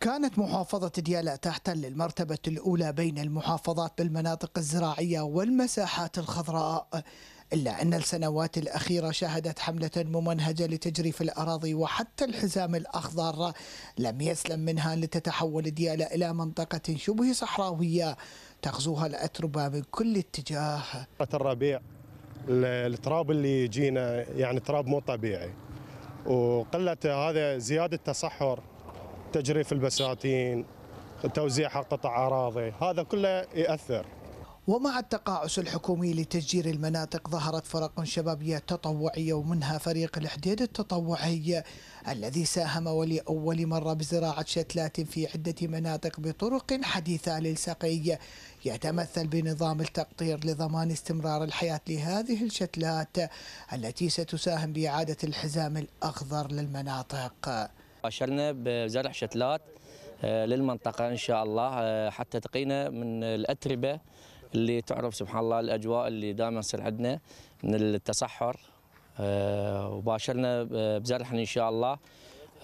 كانت محافظة ديالى تحتل المرتبة الأولى بين المحافظات بالمناطق الزراعية والمساحات الخضراء إلا أن السنوات الأخيرة شهدت حملة ممنهجة لتجريف الأراضي وحتى الحزام الأخضر لم يسلم منها لتتحول ديالى إلى منطقة شبه صحراوية تغزوها الأتربة من كل اتجاه الربيع التراب اللي جينا يعني تراب مو طبيعي وقلة هذا زيادة تصحر تجريف البساتين توزيعها قطع أراضي هذا كله يأثر ومع التقاعس الحكومي لتسجير المناطق ظهرت فرق شبابية تطوعية ومنها فريق الحديد التطوعي الذي ساهم ولأول مرة بزراعة شتلات في عدة مناطق بطرق حديثة للسقي يتمثل بنظام التقطير لضمان استمرار الحياة لهذه الشتلات التي ستساهم بإعادة الحزام الأخضر للمناطق باشرنا بزرع شتلات آه، للمنطقة إن شاء الله آه، حتى تقينا من الأتربة اللي تعرف سبحان الله الأجواء اللي دائما تصير عندنا من التصحر آه، وباشرنا بزرع إن شاء الله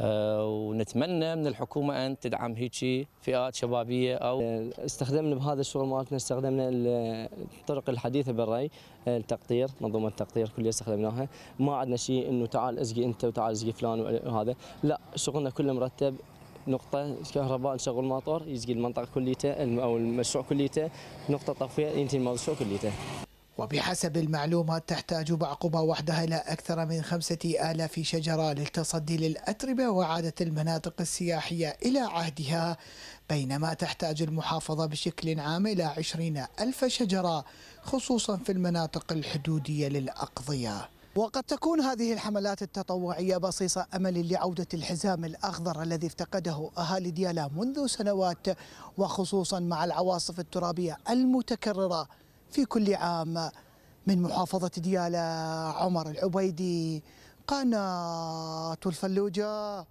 آه، ونتمنى من الحكومه ان تدعم هيك فئات شبابيه او استخدمنا بهذا الشغل مالتنا استخدمنا الطرق الحديثه بالري التقطير منظومه التقطير كلها استخدمناها ما عندنا شيء انه تعال اسقي انت وتعال اسقي فلان وهذا لا شغلنا كله مرتب نقطة كهرباء نشغل ماطور يسقي المنطقة كليته أو المشروع كليته نقطة طفية ينتهي المشروع كليته وبحسب المعلومات تحتاج بعقبة وحدها إلى أكثر من خمسة آلاف شجرة للتصدي للأتربة وعادة المناطق السياحية إلى عهدها بينما تحتاج المحافظة بشكل عام إلى عشرين ألف شجرة خصوصا في المناطق الحدودية للأقضية وقد تكون هذه الحملات التطوعية بصيص أمل لعودة الحزام الأخضر الذي افتقده أهالي ديالا منذ سنوات وخصوصا مع العواصف الترابية المتكررة في كل عام من محافظة ديالى عمر العبيدي قناة الفلوجة